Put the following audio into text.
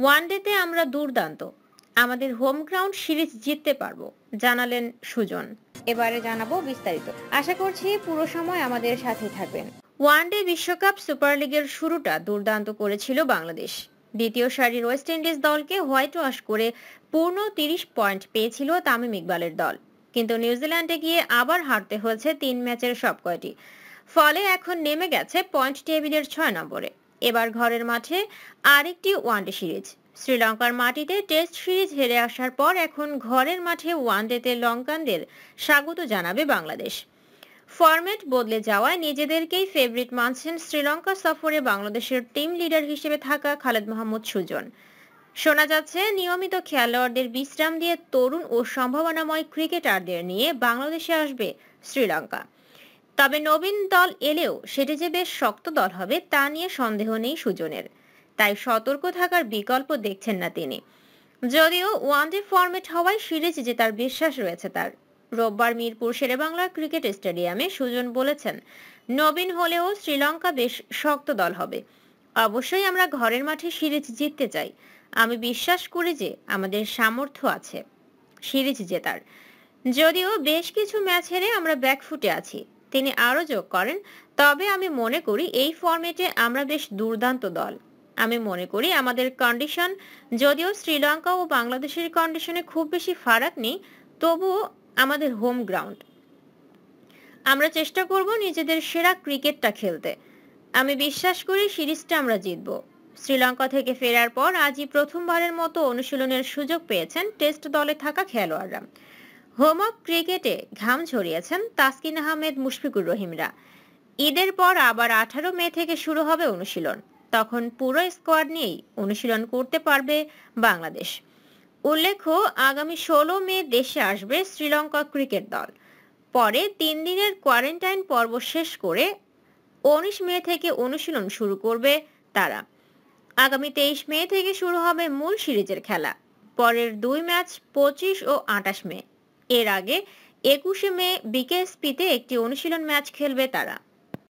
ওয়ানডেতে আমরা দুর্দান্ত আমাদের হোম গ্রাউন্ড সিরিজ জিততে পারবো জানালেন সুজন এবারে জানাবো বিস্তারিত আশা করছি পুরো সময় আমাদের সাথে থাকবেন ওয়ানডে বিশ্বকাপ সুপার লিগের শুরুটা দুর্দান্ত করেছিল বাংলাদেশ দ্বিতীয় সারির ওয়েস্ট ইন্ডিজ দলকে হোয়াইট ওয়াশ করে পূর্ণ তিরিশ পয়েন্ট পেয়েছিল তামিম ইকবালের দল কিন্তু নিউজিল্যান্ডে গিয়ে আবার হারতে হয়েছে তিন ম্যাচের সব কয়টি ফলে এখন নেমে গেছে পয়েন্ট টেবিলের ছয় নম্বরে এবার ঘরের মাঠে আরেকটি ওয়ানডে সিরিজ শ্রীলঙ্কার মাটিতে টেস্ট সিরিজ হেরে আসার পর এখন ঘরের মাঠে ওয়ানডেতে লঙ্কানদের স্বাগত জানাবে বাংলাদেশ ফরম্যাট বদলে যাওয়ায় নিজেদেরকেই ফেভারিট মানছেন শ্রীলঙ্কা সফরে বাংলাদেশের টিম লিডার হিসেবে থাকা খালেদ মোহাম্মদ সুজন শোনা যাচ্ছে নিয়মিত খেলোয়াড়দের বিশ্রাম দিয়ে তরুণ ও সম্ভাবনাময় ক্রিকেটারদের নিয়ে বাংলাদেশে আসবে শ্রীলঙ্কা তবে নবীন দল এলেও সেটি যে বেশ শক্ত দল হবে তা নিয়ে সন্দেহ নেই সুজনের তাই সতর্ক থাকার বিকল্প দেখছেন না তিনি যদিও ওয়ানডে ফরম্যাট হওয়ায় সিরিজ জেতার বিশ্বাস রয়েছে তার রোববার মিরপুর শেরেবাংলার ক্রিকেট স্টেডিয়ামে সুজন বলেছেন নবীন হলেও শ্রীলঙ্কা বেশ শক্ত দল হবে অবশ্যই আমরা ঘরের মাঠে সিরিজ জিততে চাই আমি বিশ্বাস করি যে আমাদের সামর্থ্য আছে সিরিজ জেতার যদিও বেশ কিছু ম্যাচ হেরে আমরা ব্যাকফুটে আছি তিনি আরও যোগ করেন তবে আমি মনে করি এই ফর্মেটে আমরা বেশ দুর্দান্ত দল আমি মনে করি আমাদের কন্ডিশন যদিও শ্রীলঙ্কা ও বাংলাদেশের কন্ডিশনে খুব বেশি ফারাক নেই তবুও আমাদের হোম গ্রাউন্ড আমরা চেষ্টা করব নিজেদের সেরা ক্রিকেটটা খেলতে আমি বিশ্বাস করি সিরিজটা আমরা জিতব শ্রীলঙ্কা থেকে ফেরার পর আজই প্রথমবারের মতো অনুশীলনের সুযোগ পেয়েছেন টেস্ট দলে থাকা খেলোয়াড়রা হোমওয়ার্ক ক্রিকেটে ঘাম ছড়িয়েছেন তাসকিন আহমেদ মুশফিকুর রহিমরা ঈদের পর আবার আঠারো মে থেকে শুরু হবে অনুশীলন তখন পুরো স্কোয়াড নিয়েই অনুশীলন করতে পারবে বাংলাদেশ উল্লেখ্য আগামী ষোলো মে দেশে আসবে শ্রীলঙ্কা ক্রিকেট দল পরে তিন দিনের কোয়ারেন্টাইন পর্ব শেষ করে উনিশ মে থেকে অনুশীলন শুরু করবে তারা আগামী তেইশ মে থেকে শুরু হবে মূল সিরিজের খেলা পরের দুই ম্যাচ পঁচিশ ও আটাশ মে এর আগে একুশে মে বিকেএসপিতে একটি অনুশীলন ম্যাচ খেলবে তারা